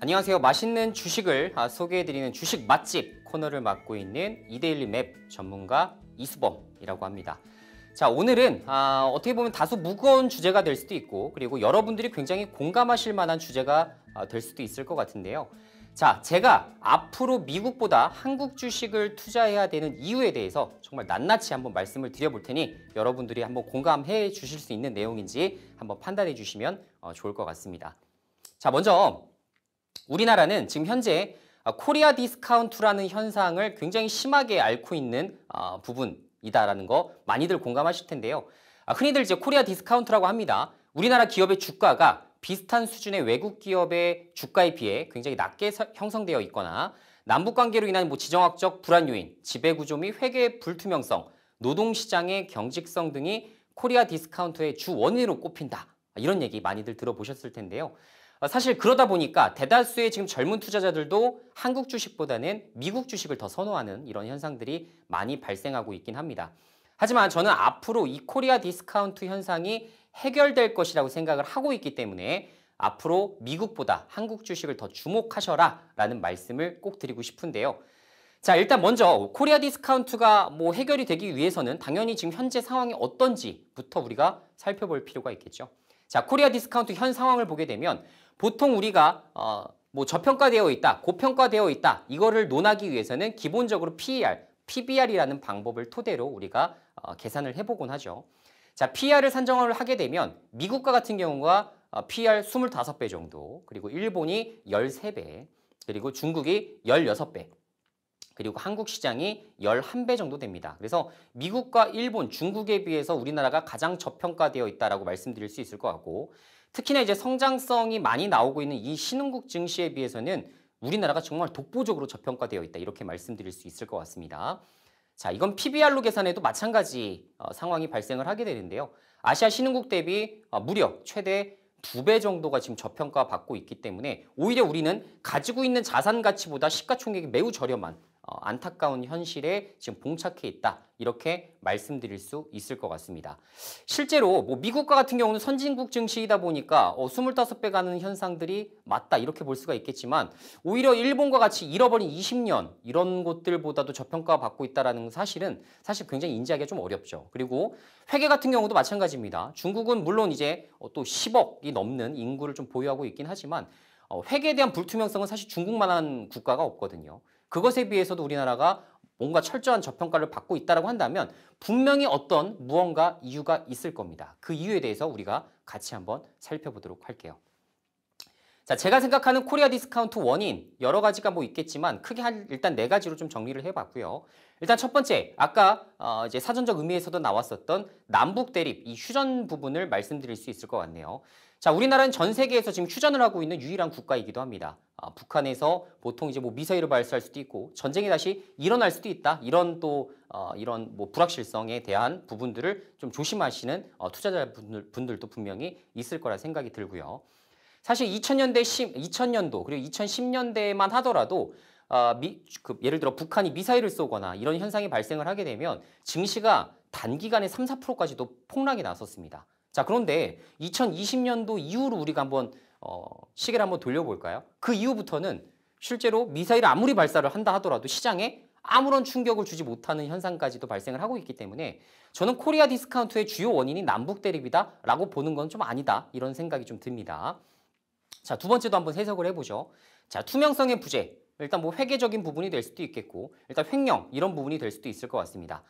안녕하세요. 맛있는 주식을 아, 소개해드리는 주식 맛집 코너를 맡고 있는 이데일리 맵 전문가 이수범이라고 합니다. 자 오늘은 아, 어떻게 보면 다소 무거운 주제가 될 수도 있고 그리고 여러분들이 굉장히 공감하실 만한 주제가 아, 될 수도 있을 것 같은데요. 자 제가 앞으로 미국보다 한국 주식을 투자해야 되는 이유에 대해서 정말 낱낱이 한번 말씀을 드려볼 테니 여러분들이 한번 공감해 주실 수 있는 내용인지 한번 판단해 주시면 어, 좋을 것 같습니다. 자 먼저 우리나라는 지금 현재 아, 코리아 디스카운트라는 현상을 굉장히 심하게 앓고 있는 아, 부분이다라는 거 많이들 공감하실 텐데요. 아, 흔히들 이제 코리아 디스카운트라고 합니다. 우리나라 기업의 주가가 비슷한 수준의 외국 기업의 주가에 비해 굉장히 낮게 형성되어 있거나 남북 관계로 인한 뭐 지정학적 불안 요인, 지배 구조 및 회계 불투명성, 노동 시장의 경직성 등이 코리아 디스카운트의 주 원인으로 꼽힌다. 이런 얘기 많이들 들어보셨을 텐데요. 어, 사실 그러다 보니까 대다수의 지금 젊은 투자자들도 한국 주식보다는 미국 주식을 더 선호하는 이런 현상들이 많이 발생하고 있긴 합니다. 하지만 저는 앞으로 이 코리아 디스카운트 현상이 해결될 것이라고 생각을 하고 있기 때문에 앞으로 미국보다 한국 주식을 더 주목하셔라 라는 말씀을 꼭 드리고 싶은데요. 자, 일단 먼저 코리아 디스카운트가 뭐 해결이 되기 위해서는 당연히 지금 현재 상황이 어떤지부터 우리가 살펴볼 필요가 있겠죠. 자, 코리아 디스카운트 현 상황을 보게 되면 보통 우리가 어, 뭐 저평가되어 있다, 고평가되어 있다 이거를 논하기 위해서는 기본적으로 PER, PBR이라는 방법을 토대로 우리가 어, 계산을 해보곤 하죠. 자, PER을 산정을 하게 되면 미국과 같은 경우가 어, PER 25배 정도, 그리고 일본이 13배, 그리고 중국이 16배, 그리고 한국 시장이 11배 정도 됩니다. 그래서 미국과 일본, 중국에 비해서 우리나라가 가장 저평가되어 있다고 라 말씀드릴 수 있을 것 같고 특히나 이제 성장성이 많이 나오고 있는 이 신흥국 증시에 비해서는 우리나라가 정말 독보적으로 저평가되어 있다 이렇게 말씀드릴 수 있을 것 같습니다. 자, 이건 PBR로 계산해도 마찬가지 어, 상황이 발생을 하게 되는데요. 아시아 신흥국 대비 어, 무려 최대 두 배 정도가 지금 저평가 받고 있기 때문에 오히려 우리는 가지고 있는 자산 가치보다 시가총액이 매우 저렴한 어, 안타까운 현실에 지금 봉착해 있다. 이렇게 말씀드릴 수 있을 것 같습니다. 실제로 뭐 미국과 같은 경우는 선진국 증시이다 보니까 어, 25배 가는 현상들이 맞다 이렇게 볼 수가 있겠지만 오히려 일본과 같이 잃어버린 20년 이런 곳들보다도 저평가받고 있다는 사실은 사실 굉장히 인지하기가 좀 어렵죠. 그리고 회계 같은 경우도 마찬가지입니다. 중국은 물론 이제 어, 또 10억이 넘는 인구를 좀 보유하고 있긴 하지만 어, 회계에 대한 불투명성은 사실 중국만한 국가가 없거든요. 그것에 비해서도 우리나라가 뭔가 철저한 저평가를 받고 있다고 한다면 분명히 어떤 무언가 이유가 있을 겁니다. 그 이유에 대해서 우리가 같이 한번 살펴보도록 할게요. 자, 제가 생각하는 코리아 디스카운트 원인 여러 가지가 뭐 있겠지만 크게 한 일단 네 가지로 좀 정리를 해봤고요. 일단 첫 번째, 아까 어 이제 사전적 의미에서도 나왔었던 남북 대립 이 휴전 부분을 말씀드릴 수 있을 것 같네요. 자, 우리나라는 전 세계에서 지금 휴전을 하고 있는 유일한 국가이기도 합니다. 아, 북한에서 보통 이제 뭐 미사일을 발사할 수도 있고 전쟁이 다시 일어날 수도 있다. 이런 또 어, 이런 뭐 불확실성에 대한 부분들을 좀 조심하시는 어, 투자자분들 분들도 분명히 있을 거라 생각이 들고요. 사실 2000년대 2000년도 그리고 2010년대만 하더라도 어, 미, 그, 예를 들어 북한이 미사일을 쏘거나 이런 현상이 발생을 하게 되면 증시가 단기간에 3, 4%까지도 폭락이 나섰습니다. 자, 그런데 2020년도 이후로 우리가 한번 어, 시계를 한번 돌려볼까요? 그 이후부터는 실제로 미사일을 아무리 발사를 한다 하더라도 시장에 아무런 충격을 주지 못하는 현상까지도 발생을 하고 있기 때문에 저는 코리아 디스카운트의 주요 원인이 남북 대립이다라고 보는 건 좀 아니다 이런 생각이 좀 듭니다. 자, 두 번째도 한번 해석을 해보죠. 자, 투명성의 부재. 일단 뭐 회계적인 부분이 될 수도 있겠고, 일단 횡령 이런 부분이 될 수도 있을 것 같습니다.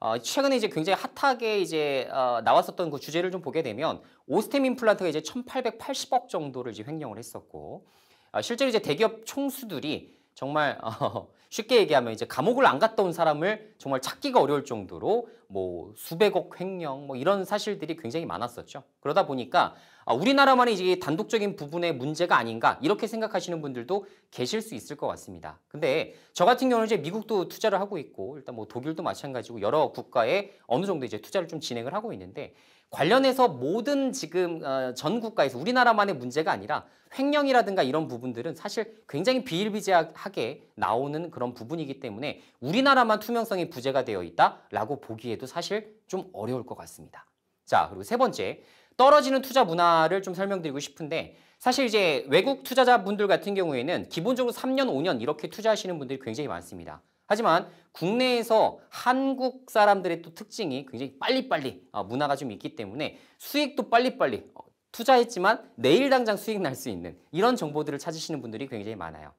어, 최근에 이제 굉장히 핫하게 이제 어, 나왔었던 그 주제를 좀 보게 되면 오스템 임플란트가 이제 1,880억 정도를 이제 횡령을 했었고 어, 실제로 이제 대기업 총수들이 정말 어, 쉽게 얘기하면 이제 감옥을 안 갔다 온 사람을 정말 찾기가 어려울 정도로 뭐 수백억 횡령 뭐 이런 사실들이 굉장히 많았었죠. 그러다 보니까 아, 우리나라만의 이제 단독적인 부분의 문제가 아닌가 이렇게 생각하시는 분들도 계실 수 있을 것 같습니다. 근데 저 같은 경우는 이제 미국도 투자를 하고 있고 일단 뭐 독일도 마찬가지고 여러 국가에 어느 정도 이제 투자를 좀 진행을 하고 있는데 관련해서 모든 지금 어, 전 국가에서 우리나라만의 문제가 아니라 횡령이라든가 이런 부분들은 사실 굉장히 비일비재하게 나오는 그런 부분이기 때문에 우리나라만 투명성이 부재가 되어 있다라고 보기에도 이기도 사실 좀 어려울 것 같습니다. 자, 그리고 세 번째. 떨어지는 투자 문화를 좀 설명드리고 싶은데 사실 이제 외국 투자자분들 같은 경우에는 기본적으로 3년, 5년 이렇게 투자하시는 분들이 굉장히 많습니다. 하지만 국내에서 한국 사람들의 또 특징이 굉장히 빨리빨리 어, 문화가 좀 있기 때문에 수익도 빨리빨리 어, 투자했지만 내일 당장 수익 날 수 있는 이런 정보들을 찾으시는 분들이 굉장히 많아요.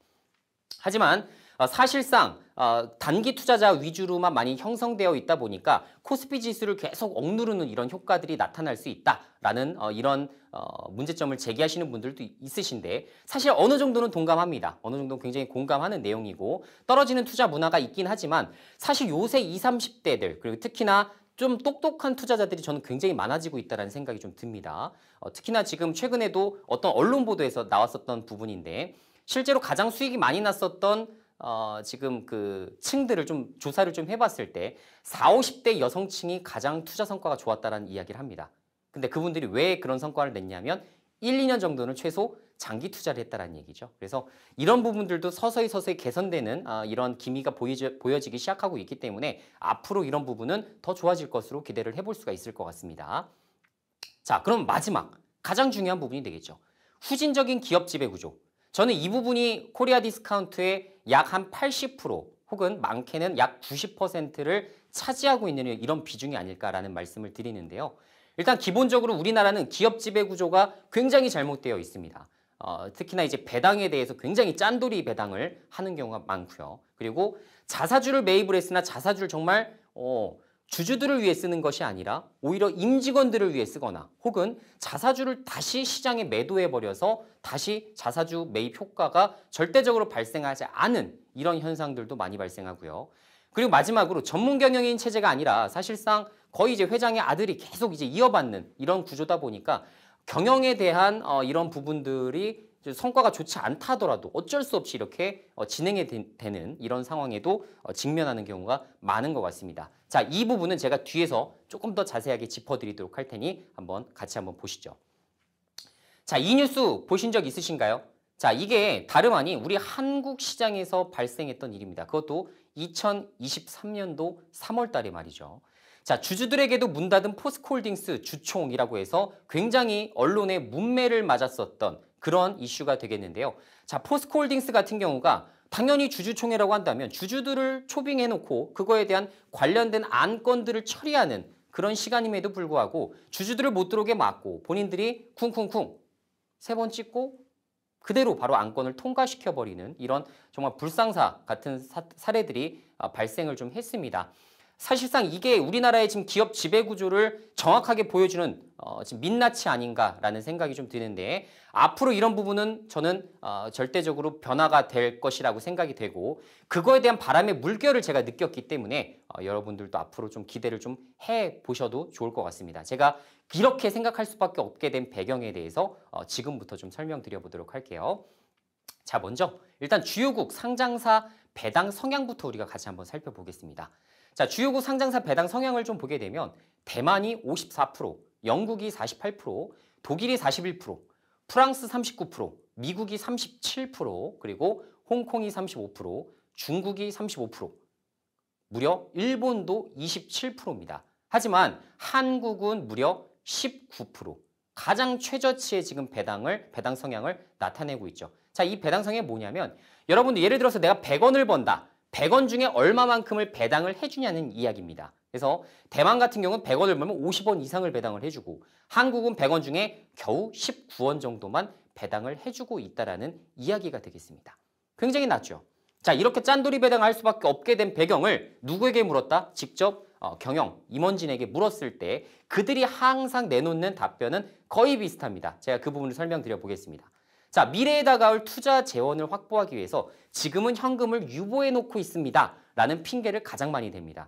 하지만 어, 사실상 어, 단기 투자자 위주로만 많이 형성되어 있다 보니까 코스피 지수를 계속 억누르는 이런 효과들이 나타날 수 있다라는 어, 이런 문제점을 제기하시는 분들도 있으신데 사실 어느 정도는 동감합니다. 어느 정도 는 굉장히 공감하는 내용이고 떨어지는 투자 문화가 있긴 하지만 사실 요새 20, 30대들 그리고 특히나 좀 똑똑한 투자자들이 저는 굉장히 많아지고 있다는 생각이 좀 듭니다. 어, 특히나 지금 최근에도 어떤 언론 보도에서 나왔었던 부분인데 실제로 가장 수익이 많이 났었던 어, 지금 그 층들을 좀 조사를 좀 해봤을 때4 50대 여성층이 가장 투자 성과가 좋았다라는 이야기를 합니다. 근데 그분들이 왜 그런 성과를 냈냐면 1, 2년 정도는 최소 장기 투자를 했다라는 얘기죠. 그래서 이런 부분들도 서서히 서서히 개선되는 아, 이런 기미가 보이지, 보여지기 시작하고 있기 때문에 앞으로 이런 부분은 더 좋아질 것으로 기대를 해볼 수가 있을 것 같습니다. 자, 그럼 마지막 가장 중요한 부분이 되겠죠. 후진적인 기업 지배 구조. 저는 이 부분이 코리아 디스카운트의 약한80% 혹은 많게는 약 90%를 차지하고 있는 이런 비중이 아닐까라는 말씀을 드리는데요. 일단 기본적으로 우리나라는 기업 지배 구조가 굉장히 잘못되어 있습니다. 어, 특히나 이제 배당에 대해서 굉장히 짠돌이 배당을 하는 경우가 많고요. 그리고 자사주를 매입을 했으나 자사주를 정말 어, 주주들을 위해 쓰는 것이 아니라 오히려 임직원들을 위해 쓰거나 혹은 자사주를 다시 시장에 매도해버려서 다시 자사주 매입 효과가 절대적으로 발생하지 않은 이런 현상들도 많이 발생하고요. 그리고 마지막으로 전문 경영인 체제가 아니라 사실상 거의 이제 회장의 아들이 계속 이제 이어받는 이런 구조다 보니까 경영에 대한 어, 이런 부분들이 성과가 좋지 않다더라도 어쩔 수 없이 이렇게 어, 진행이 되는 이런 상황에도 어, 직면하는 경우가 많은 것 같습니다. 자, 이 부분은 제가 뒤에서 조금 더 자세하게 짚어드리도록 할 테니 한번 같이 한번 보시죠. 자, 이 뉴스 보신 적 있으신가요? 자, 이게 다름 아닌 우리 한국 시장에서 발생했던 일입니다. 그것도 2023년도 3월 달에 말이죠. 자, 주주들에게도 문 닫은 포스코홀딩스 주총이라고 해서 굉장히 언론의 문매를 맞았었던 그런 이슈가 되겠는데요. 자, 포스코홀딩스 같은 경우가 당연히 주주총회라고 한다면 주주들을 초빙해놓고 그거에 대한 관련된 안건들을 처리하는 그런 시간임에도 불구하고 주주들을 못 들어오게 막고 본인들이 쿵쿵쿵 세 번 찍고 그대로 바로 안건을 통과시켜버리는 이런 정말 불상사 같은 사, 사례들이 아, 발생을 좀 했습니다. 사실상 이게 우리나라의 지금 기업 지배 구조를 정확하게 보여주는 어, 지금 민낯이 아닌가라는 생각이 좀 드는데 앞으로 이런 부분은 저는 어, 절대적으로 변화가 될 것이라고 생각이 되고 그거에 대한 바람의 물결을 제가 느꼈기 때문에 어, 여러분들도 앞으로 좀 기대를 좀 해 보셔도 좋을 것 같습니다. 제가 이렇게 생각할 수밖에 없게 된 배경에 대해서 어, 지금부터 좀 설명드려 보도록 할게요. 자 먼저 일단 주요국 상장사 배당 성향부터 우리가 같이 한번 살펴보겠습니다. 자, 주요국 상장사 배당 성향을 좀 보게 되면 대만이 54%, 영국이 48%, 독일이 41%, 프랑스 39%, 미국이 37%, 그리고 홍콩이 35%, 중국이 35%, 무려 일본도 27%입니다. 하지만 한국은 무려 19%, 가장 최저치의 지금 배당을 배당 성향을 나타내고 있죠. 자, 이 배당 성향이 뭐냐면 여러분들 예를 들어서 내가 100원을 번다. 100원 중에 얼마만큼을 배당을 해주냐는 이야기입니다. 그래서 대만 같은 경우는 100원을 벌면 50원 이상을 배당을 해주고 한국은 100원 중에 겨우 19원 정도만 배당을 해주고 있다라는 이야기가 되겠습니다. 굉장히 낮죠. 자 이렇게 짠돌이 배당할 수밖에 없게 된 배경을 누구에게 물었다? 직접 어, 경영 임원진에게 물었을 때 그들이 항상 내놓는 답변은 거의 비슷합니다. 제가 그 부분을 설명드려 보겠습니다. 자, 미래에 다가올 투자 재원을 확보하기 위해서 지금은 현금을 유보해 놓고 있습니다. 라는 핑계를 가장 많이 댑니다.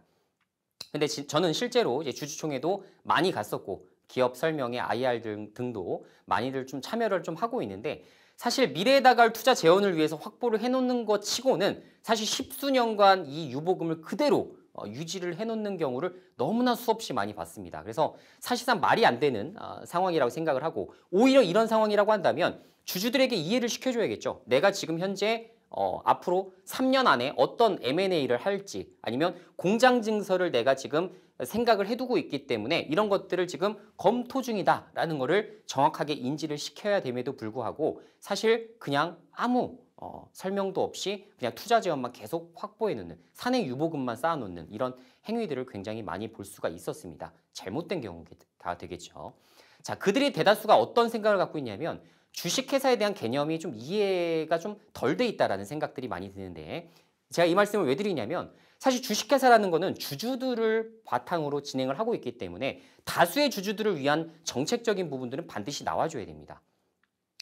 근데 지, 저는 실제로 이제 주주총회도 많이 갔었고 기업 설명회, IR 등, 등도 많이들 좀 참여를 좀 하고 있는데 사실 미래에 다가올 투자 재원을 위해서 확보를 해놓는 것 치고는 사실 십수년간 이 유보금을 그대로 어, 유지를 해놓는 경우를 너무나 수없이 많이 봤습니다. 그래서 사실상 말이 안 되는 어, 상황이라고 생각을 하고 오히려 이런 상황이라고 한다면 주주들에게 이해를 시켜줘야겠죠. 내가 지금 현재 어, 앞으로 3년 안에 어떤 M&A를 할지 아니면 공장 증설을 내가 지금 생각을 해두고 있기 때문에 이런 것들을 지금 검토 중이다라는 것을 정확하게 인지를 시켜야 됨에도 불구하고 사실 그냥 아무 어, 설명도 없이 그냥 투자 재원만 계속 확보해 놓는 산의 유보금만 쌓아 놓는 이런 행위들을 굉장히 많이 볼 수가 있었습니다. 잘못된 경우가 되겠죠. 자, 그들의 대다수가 어떤 생각을 갖고 있냐면 주식회사에 대한 개념이 좀 이해가 좀 덜 돼 있다라는 생각들이 많이 드는데 제가 이 말씀을 왜 드리냐면 사실 주식회사라는 거는 주주들을 바탕으로 진행을 하고 있기 때문에 다수의 주주들을 위한 정책적인 부분들은 반드시 나와줘야 됩니다.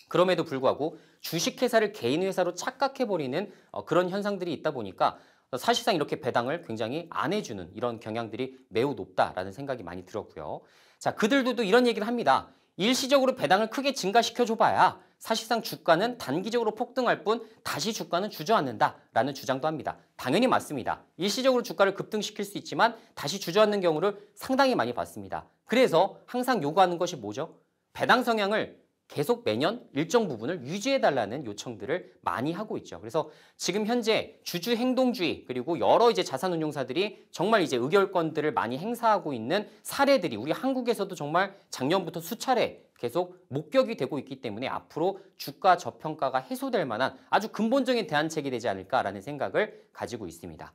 그럼에도 불구하고 주식회사를 개인회사로 착각해버리는 어, 그런 현상들이 있다 보니까 사실상 이렇게 배당을 굉장히 안 해주는 이런 경향들이 매우 높다라는 생각이 많이 들었고요. 자, 그들도 이런 얘기를 합니다. 일시적으로 배당을 크게 증가시켜줘봐야 사실상 주가는 단기적으로 폭등할 뿐 다시 주가는 주저앉는다라는 주장도 합니다. 당연히 맞습니다. 일시적으로 주가를 급등시킬 수 있지만 다시 주저앉는 경우를 상당히 많이 봤습니다. 그래서 항상 요구하는 것이 뭐죠? 배당 성향을 계속 매년 일정 부분을 유지해달라는 요청들을 많이 하고 있죠. 그래서 지금 현재 주주 행동주의 그리고 여러 이제 자산운용사들이 정말 이제 의결권들을 많이 행사하고 있는 사례들이 우리 한국에서도 정말 작년부터 수차례 계속 목격이 되고 있기 때문에 앞으로 주가 저평가가 해소될 만한 아주 근본적인 대안책이 되지 않을까라는 생각을 가지고 있습니다.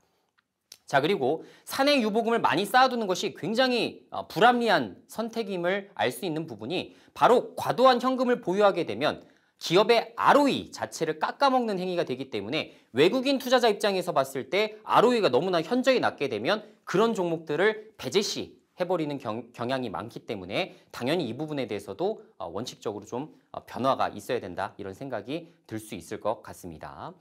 자 그리고 산에 유보금을 많이 쌓아두는 것이 굉장히 어, 불합리한 선택임을 알 수 있는 부분이 바로 과도한 현금을 보유하게 되면 기업의 ROE 자체를 깎아먹는 행위가 되기 때문에 외국인 투자자 입장에서 봤을 때 ROE가 너무나 현저히 낮게 되면 그런 종목들을 배제시 해버리는 경, 향이 많기 때문에 당연히 이 부분에 대해서도 어, 원칙적으로 좀 어, 변화가 있어야 된다 이런 생각이 들 수 있을 것 같습니다.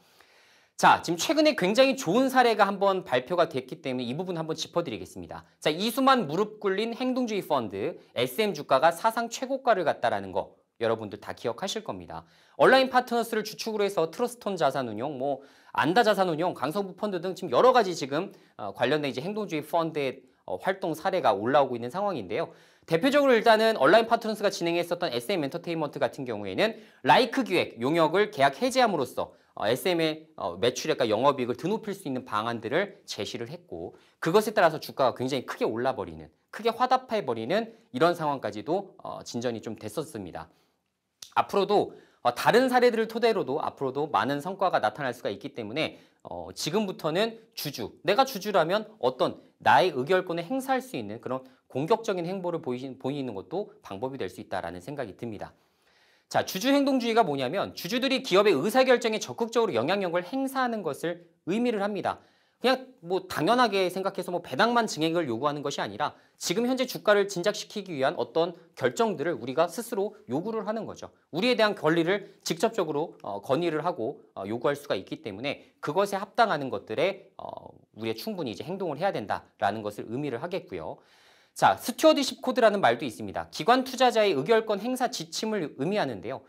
자, 지금 최근에 굉장히 좋은 사례가 한번 발표가 됐기 때문에 이 부분 한번 짚어드리겠습니다. 자, 이수만 무릎 꿇린 행동주의 펀드 SM 주가가 사상 최고가를 갖다라는거 여러분들 다 기억하실 겁니다. 온라인 파트너스를 주축으로 해서 트러스톤 자산운용, 뭐 안다 자산운용, 강성부 펀드 등 지금 여러 가지 지금 어, 관련된 이제 행동주의 펀드의 어, 활동 사례가 올라오고 있는 상황인데요. 대표적으로 일단은 온라인 파트너스가 진행했었던 SM 엔터테인먼트 같은 경우에는 라이크 기획 용역을 계약 해제함으로써 어, SM의 어, 매출액과 영업이익을 드높일 수 있는 방안들을 제시를 했고 그것에 따라서 주가가 굉장히 크게 올라버리는 크게 화답해버리는 이런 상황까지도 어, 진전이 좀 됐었습니다. 앞으로도 다른 사례들을 토대로도 앞으로도 많은 성과가 나타날 수가 있기 때문에 어, 지금부터는 주주, 내가 주주라면 어떤 나의 의결권을 행사할 수 있는 그런 공격적인 행보를 보이는 것도 방법이 될 수 있다라는 생각이 듭니다. 자, 주주 행동주의가 뭐냐면 주주들이 기업의 의사결정에 적극적으로 영향력을 행사하는 것을 의미를 합니다. 그냥 뭐 당연하게 생각해서 뭐 배당만 증액을 요구하는 것이 아니라 지금 현재 주가를 진작시키기 위한 어떤 결정들을 우리가 스스로 요구를 하는 거죠. 우리에 대한 권리를 직접적으로 어, 건의를 하고 어, 요구할 수가 있기 때문에 그것에 합당하는 것들에 어, 우리의 충분히 이제 행동을 해야 된다라는 것을 의미를 하겠고요. 자, 스튜어디십 코드라는 말도 있습니다. 기관 투자자의 의결권 행사 지침을 의미하는데요.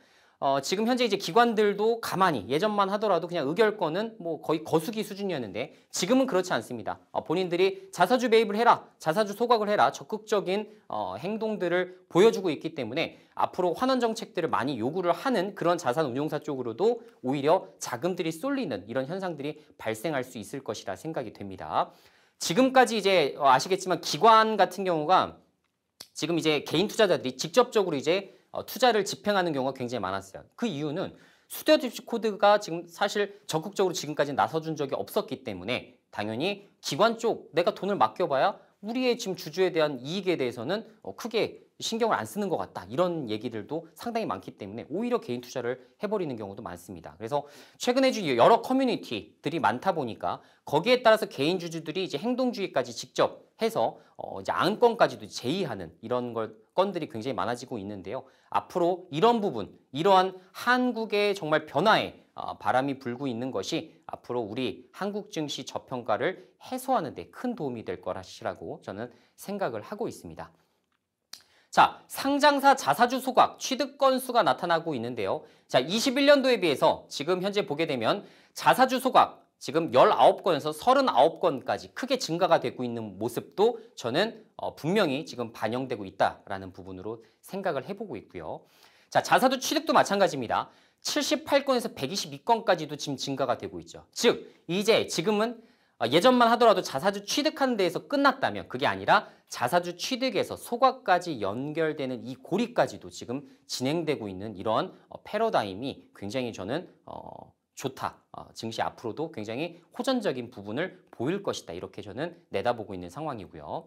어, 지금 현재 이제 기관들도 가만히 예전만 하더라도 그냥 의결권은 뭐 거의 거수기 수준이었는데 지금은 그렇지 않습니다. 어, 본인들이 자사주 매입을 해라, 자사주 소각을 해라 적극적인 어, 행동들을 보여주고 있기 때문에 앞으로 환원 정책들을 많이 요구를 하는 그런 자산 운용사 쪽으로도 오히려 자금들이 쏠리는 이런 현상들이 발생할 수 있을 것이라 생각이 됩니다. 지금까지 이제 어, 아시겠지만 기관 같은 경우가 지금 이제 개인 투자자들이 직접적으로 이제 어, 투자를 집행하는 경우가 굉장히 많았어요. 그 이유는 수대 주식 코드가 지금 사실 적극적으로 지금까지 나서준 적이 없었기 때문에 당연히 기관 쪽 내가 돈을 맡겨봐야 우리의 지금 주주에 대한 이익에 대해서는 어, 크게 신경을 안 쓰는 것 같다 이런 얘기들도 상당히 많기 때문에 오히려 개인 투자를 해버리는 경우도 많습니다. 그래서 최근에 여러 커뮤니티들이 많다 보니까 거기에 따라서 개인 주주들이 이제 행동주의까지 직접 해서 어, 이제 안건까지도 제의하는 이런 걸 건들이 굉장히 많아지고 있는데요. 앞으로 이런 부분, 이러한 한국의 정말 변화에 아, 바람이 불고 있는 것이 앞으로 우리 한국 증시 저평가를 해소하는 데 큰 도움이 될 것이라고 저는 생각을 하고 있습니다. 자, 상장사 자사주 소각 취득 건수가 나타나고 있는데요. 자, 21년도에 비해서 지금 현재 보게 되면 자사주 소각 지금 19건에서 39건까지 크게 증가가 되고 있는 모습도 저는 어, 분명히 지금 반영되고 있다라는 부분으로 생각을 해보고 있고요. 자, 자사주 취득도 마찬가지입니다. 78건에서 122건까지도 지금 증가가 되고 있죠. 즉 이제 지금은 어, 예전만 하더라도 자사주 취득하는 데에서 끝났다면 그게 아니라 자사주 취득에서 소각까지 연결되는 이 고리까지도 지금 진행되고 있는 이런 어, 패러다임이 굉장히 저는 어, 좋다. 어, 증시 앞으로도 굉장히 호전적인 부분을 보일 것이다. 이렇게 저는 내다보고 있는 상황이고요.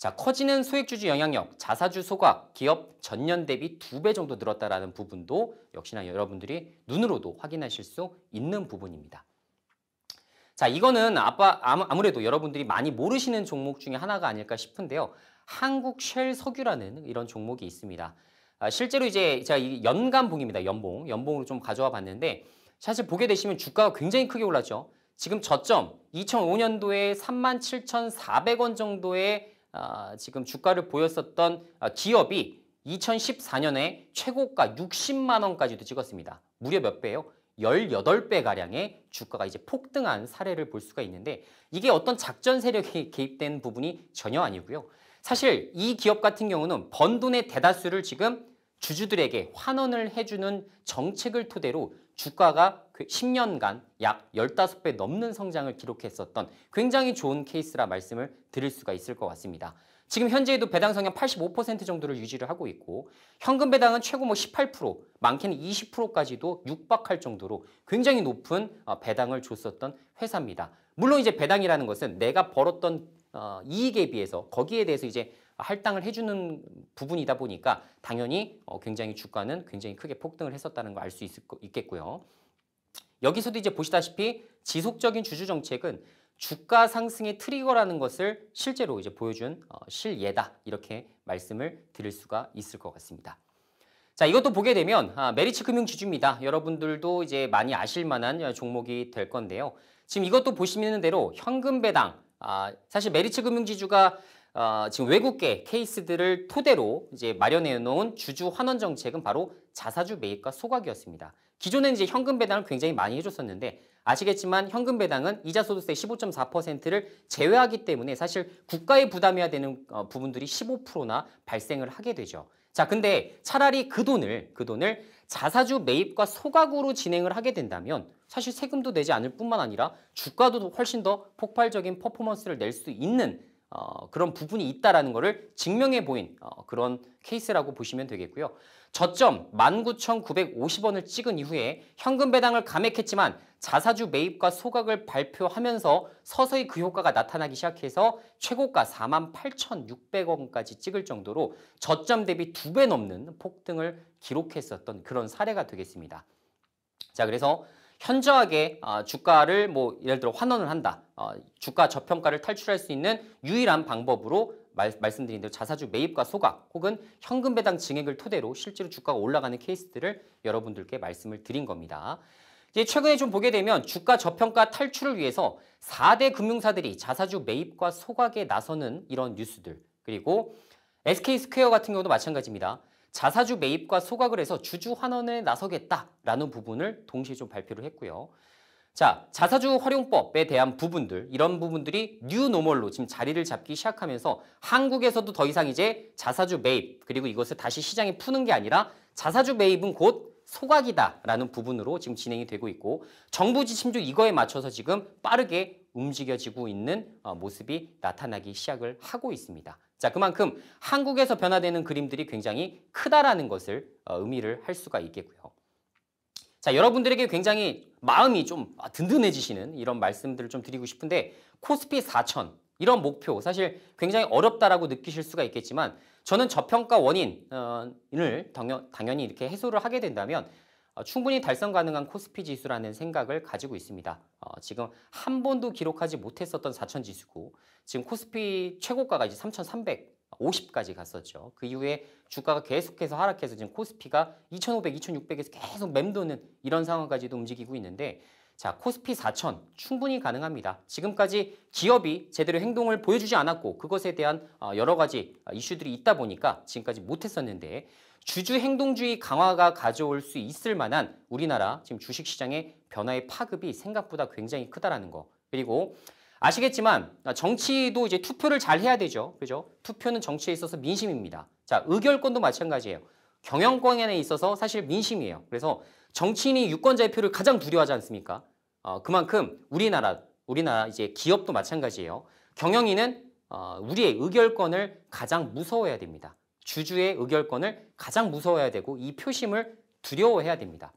자, 커지는 소액주주 영향력, 자사주 소각, 기업 전년 대비 두 배 정도 늘었다라는 부분도 역시나 여러분들이 눈으로도 확인하실 수 있는 부분입니다. 자, 이거는 아빠, 아무래도 여러분들이 많이 모르시는 종목 중에 하나가 아닐까 싶은데요. 한국 쉘 석유라는 이런 종목이 있습니다. 아, 실제로 이제 제가 연간봉입니다. 연봉. 연봉으로 좀 가져와 봤는데 사실 보게 되시면 주가가 굉장히 크게 올랐죠. 지금 저점 2005년도에 37,400원 정도의 아, 지금 주가를 보였었던 아, 기업이 2014년에 최고가 60만 원까지도 찍었습니다. 무려 몇배요 18배가량의 주가가 이제 폭등한 사례를 볼 수가 있는데 이게 어떤 작전 세력이 개입된 부분이 전혀 아니고요. 사실 이 기업 같은 경우는 번 돈의 대다수를 지금 주주들에게 환원을 해주는 정책을 토대로 주가가 10년간 그 약 15배 넘는 성장을 기록했었던 굉장히 좋은 케이스라 말씀을 드릴 수가 있을 것 같습니다. 지금 현재에도 배당 성향 85% 정도를 유지를 하고 있고 현금 배당은 최고 뭐18% 많게는 20%까지도 육박할 정도로 굉장히 높은 어, 배당을 줬었던 회사입니다. 물론 이제 배당이라는 것은 내가 벌었던 어, 이익에 비해서 거기에 대해서 이제 할당을 해주는 부분이다 보니까 당연히 어, 굉장히 주가는 굉장히 크게 폭등을 했었다는 걸 알 수 있겠고요. 여기서도 이제 보시다시피 지속적인 주주 정책은 주가 상승의 트리거라는 것을 실제로 이제 보여준 어, 실예다 이렇게 말씀을 드릴 수가 있을 것 같습니다. 자 이것도 보게 되면 아, 메리츠 금융지주입니다. 여러분들도 이제 많이 아실 만한 종목이 될 건데요. 지금 이것도 보시는 대로 현금 배당 아, 사실 메리츠 금융지주가 어, 지금 외국계 케이스들을 토대로 이제 마련해 놓은 주주 환원 정책은 바로 자사주 매입과 소각이었습니다. 기존에 이제 현금 배당을 굉장히 많이 해줬었는데 아시겠지만 현금 배당은 이자 소득세 15.4%를 제외하기 때문에 사실 국가에 부담해야 되는 어, 부분들이 15%나 발생을 하게 되죠. 자, 근데 차라리 그 돈을 그 돈을 자사주 매입과 소각으로 진행을 하게 된다면 사실 세금도 내지 않을 뿐만 아니라 주가도 훨씬 더 폭발적인 퍼포먼스를 낼 수 있는 어, 그런 부분이 있다라는 것을 증명해 보인 어, 그런 케이스라고 보시면 되겠고요. 저점 19,950원을 찍은 이후에 현금 배당을 감액했지만 자사주 매입과 소각을 발표하면서 서서히 그 효과가 나타나기 시작해서 최고가 48,600원까지 찍을 정도로 저점 대비 두 배 넘는 폭등을 기록했었던 그런 사례가 되겠습니다. 자, 그래서 현저하게 어, 주가를 뭐 예를 들어 환원을 한다. 어, 주가 저평가를 탈출할 수 있는 유일한 방법으로 말, 씀드린 대로 자사주 매입과 소각 혹은 현금 배당 증액을 토대로 실제로 주가가 올라가는 케이스들을 여러분들께 말씀을 드린 겁니다. 이제 최근에 좀 보게 되면 주가 저평가 탈출을 위해서 4대 금융사들이 자사주 매입과 소각에 나서는 이런 뉴스들 그리고 SK스퀘어 같은 경우도 마찬가지입니다. 자사주 매입과 소각을 해서 주주 환원에 나서겠다라는 부분을 동시에 좀 발표를 했고요. 자, 자사주 활용법에 대한 부분들, 이런 부분들이 뉴노멀로 지금 자리를 잡기 시작하면서 한국에서도 더 이상 이제 자사주 매입, 그리고 이것을 다시 시장에 푸는 게 아니라 자사주 매입은 곧 소각이다라는 부분으로 지금 진행이 되고 있고 정부 지침도 이거에 맞춰서 지금 빠르게 움직여지고 있는 어, 모습이 나타나기 시작을 하고 있습니다. 자, 그만큼 한국에서 변화되는 그림들이 굉장히 크다라는 것을 어, 의미를 할 수가 있겠고요. 자, 여러분들에게 굉장히 마음이 좀 든든해지시는 이런 말씀들을 좀 드리고 싶은데 코스피 4천 이런 목표 사실 굉장히 어렵다라고 느끼실 수가 있겠지만 저는 저평가 원인을 당연, 당연히 이렇게 해소를 하게 된다면 어, 충분히 달성 가능한 코스피 지수라는 생각을 가지고 있습니다. 어, 지금 한 번도 기록하지 못했었던 4천 지수고 지금 코스피 최고가가 이제 3,300 50까지 갔었죠. 그 이후에 주가가 계속해서 하락해서 지금 코스피가 2,500, 2,600에서 계속 맴도는 이런 상황까지도 움직이고 있는데 자 코스피 4천 충분히 가능합니다. 지금까지 기업이 제대로 행동을 보여주지 않았고 그것에 대한 어, 여러 가지 이슈들이 있다 보니까 지금까지 못했었는데 주주 행동주의 강화가 가져올 수 있을 만한 우리나라 지금 주식시장의 변화의 파급이 생각보다 굉장히 크다라는 거. 그리고 아시겠지만 정치도 이제 투표를 잘 해야 되죠. 그죠? 투표는 정치에 있어서 민심입니다. 자, 의결권도 마찬가지예요. 경영권에 있어서 사실 민심이에요. 그래서 정치인이 유권자의 표를 가장 두려워하지 않습니까? 어, 그만큼 우리나라, 우리나라 이제 기업도 마찬가지예요. 경영인은 어, 우리의 의결권을 가장 무서워해야 됩니다. 주주의 의결권을 가장 무서워해야 되고 이 표심을 두려워해야 됩니다.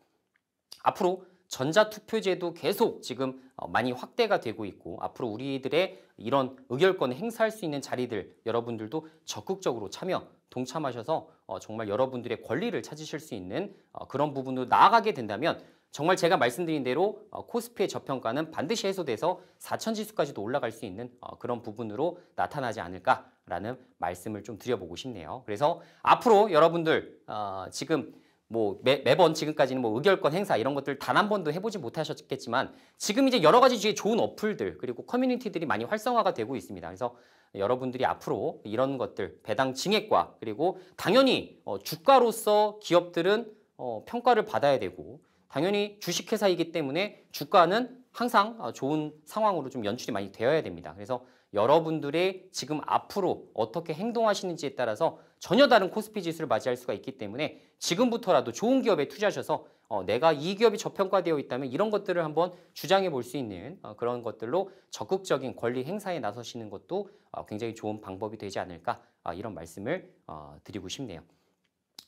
앞으로 전자투표제도 계속 지금 어, 많이 확대가 되고 있고 앞으로 우리들의 이런 의결권을 행사할 수 있는 자리들 여러분들도 적극적으로 참여 동참하셔서 어, 정말 여러분들의 권리를 찾으실 수 있는 어, 그런 부분으로 나아가게 된다면 정말 제가 말씀드린 대로 코스피의 저평가는 반드시 해소돼서 4천 지수까지도 올라갈 수 있는 그런 부분으로 나타나지 않을까 라는 말씀을 좀 드려보고 싶네요. 그래서 앞으로 여러분들 어, 지금 뭐 매, 매번 지금까지는 뭐 의결권 행사 이런 것들 단 한 번도 해보지 못하셨겠지만 지금 이제 여러 가지 주의 좋은 어플들 그리고 커뮤니티들이 많이 활성화가 되고 있습니다. 그래서 여러분들이 앞으로 이런 것들 배당 증액과 그리고 당연히 어, 주가로서 기업들은 어, 평가를 받아야 되고 당연히 주식회사이기 때문에 주가는 항상 어, 좋은 상황으로 좀 연출이 많이 되어야 됩니다. 그래서 여러분들의 지금 앞으로 어떻게 행동하시는지에 따라서 전혀 다른 코스피 지수를 맞이할 수가 있기 때문에 지금부터라도 좋은 기업에 투자하셔서 어, 내가 이 기업이 저평가되어 있다면 이런 것들을 한번 주장해 볼 수 있는 어, 그런 것들로 적극적인 권리 행사에 나서시는 것도 어, 굉장히 좋은 방법이 되지 않을까 아, 이런 말씀을 어, 드리고 싶네요.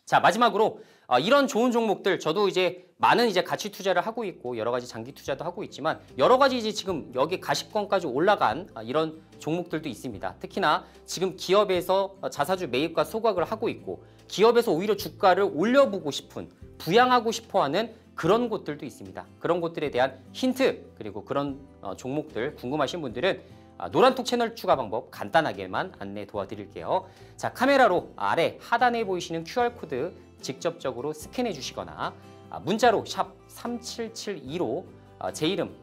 자, 마지막으로 어, 이런 좋은 종목들 저도 이제 많은 이제 가치 투자를 하고 있고 여러 가지 장기 투자도 하고 있지만 여러 가지 이제 지금 여기 가시권까지 올라간 어, 이런 종목들도 있습니다. 특히나 지금 기업에서 어, 자사주 매입과 소각을 하고 있고 기업에서 오히려 주가를 올려보고 싶은 부양하고 싶어하는 그런 곳들도 있습니다. 그런 곳들에 대한 힌트 그리고 그런 어, 종목들 궁금하신 분들은 아, 노란톡 채널 추가 방법 간단하게만 안내 도와드릴게요. 자 카메라로 아래 하단에 보이시는 QR코드 직접적으로 스캔해 주시거나 아, 문자로 샵 3772로 아, 제 이름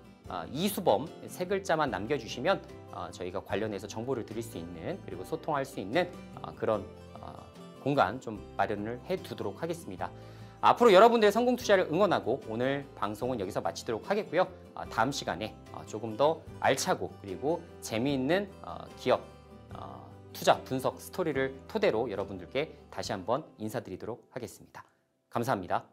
이수범 세 글자만 남겨주시면 저희가 관련해서 정보를 드릴 수 있는 그리고 소통할 수 있는 그런 공간 좀 마련을 해두도록 하겠습니다. 앞으로 여러분들의 성공 투자를 응원하고 오늘 방송은 여기서 마치도록 하겠고요. 어, 다음 시간에 어, 조금 더 알차고 그리고 재미있는 어, 기업 투자 분석 스토리를 토대로 여러분들께 다시 한번 인사드리도록 하겠습니다. 감사합니다.